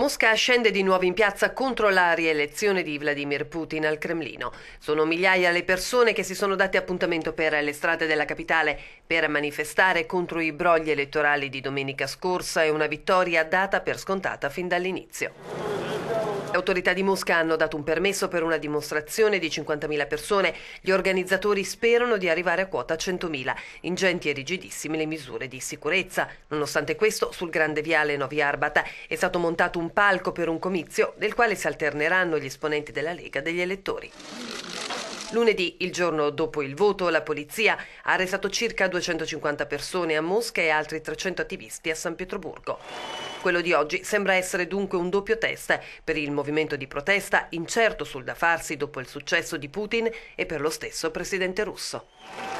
Mosca scende di nuovo in piazza contro la rielezione di Vladimir Putin al Cremlino. Sono migliaia le persone che si sono date appuntamento per le strade della capitale per manifestare contro i brogli elettorali di domenica scorsa e una vittoria data per scontata fin dall'inizio. Le autorità di Mosca hanno dato un permesso per una dimostrazione di 50.000 persone. Gli organizzatori sperano di arrivare a quota 100.000. Ingenti e rigidissime le misure di sicurezza. Nonostante questo, sul grande viale Novi Arbata è stato montato un palco per un comizio del quale si alterneranno gli esponenti della Lega degli elettori. Lunedì, il giorno dopo il voto, la polizia ha arrestato circa 250 persone a Mosca e altri 300 attivisti a San Pietroburgo. Quello di oggi sembra essere dunque un doppio test per il movimento di protesta incerto sul da farsi dopo il successo di Putin e per lo stesso presidente russo.